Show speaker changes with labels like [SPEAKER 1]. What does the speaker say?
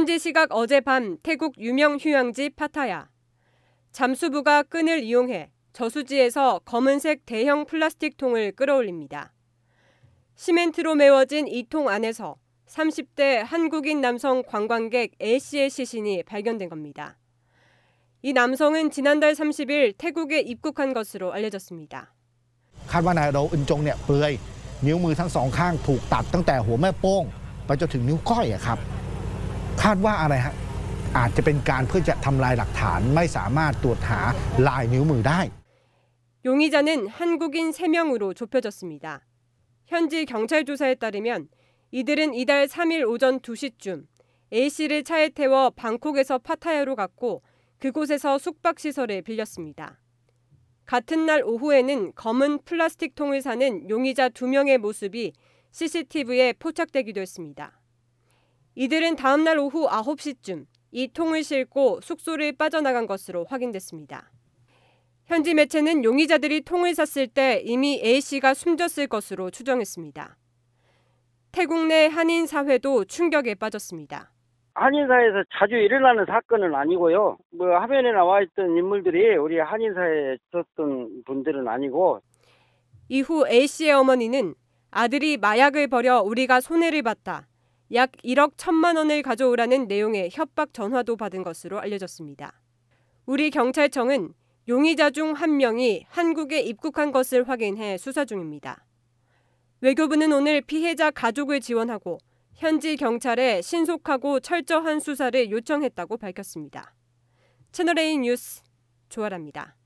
[SPEAKER 1] 현지 시각 어제밤 태국 유명 휴양지 파타야. 잠수부가 끈을 이용해 저수지에서 검은색 대형 플라스틱 통을 끌어올립니다. 시멘트로 메워진 이 통 안에서 30대 한국인 남성 관광객 A씨의 시신이 발견된 겁니다. 이 남성은 지난달 30일 태국에 입국한 것으로 알려졌습니다.
[SPEAKER 2] 칼바나로은종เนี่ยเปื่อตั้งแต่หัวแม่โป้งไปจนถึงนิ้วก้อยครับ คาดว่าอะไรฮะอาจจะเป็นการเพื่อจะทำลายหลักฐานไม่สามารถตรวจหาลายนิ้วมือได้
[SPEAKER 1] 용의자는 한국인 3명으로 좁혀졌습니다. 현지 경찰 조사에 따르면 이들은 이달 3일 오전 2시쯤 A씨를 차에 태워 방콕에서 파타야로 갔고 그곳에서 숙박시설에 빌렸습니다. 같은 날 오후에는 검은 플라스틱 통을 사는 용의자 2명의 모습이 CCTV에 포착되기도 했습니다. 이들은 다음 날 오후 9시쯤 이 통을 싣고 숙소를 빠져나간 것으로 확인됐습니다. 현지 매체는 용의자들이 통을 샀을 때 이미 A씨가 숨졌을 것으로 추정했습니다. 태국 내 한인사회도 충격에 빠졌습니다.
[SPEAKER 2] 한인사에서 회 자주 일어나는 사건은 아니고요. 뭐 화면에
[SPEAKER 1] 나와 있던 인물들이 우리 한인사에 회 있었던 분들은 아니고. 이후 A씨의 어머니는 아들이 마약을 버려 우리가 손해를 봤다. 약 1억 1천만 원을 가져오라는 내용의 협박 전화도 받은 것으로 알려졌습니다. 우리 경찰청은 용의자 중 한 명이 한국에 입국한 것을 확인해 수사 중입니다. 외교부는 오늘 피해자 가족을 지원하고 현지 경찰에 신속하고 철저한 수사를 요청했다고 밝혔습니다. 채널A 뉴스 조아랍니다.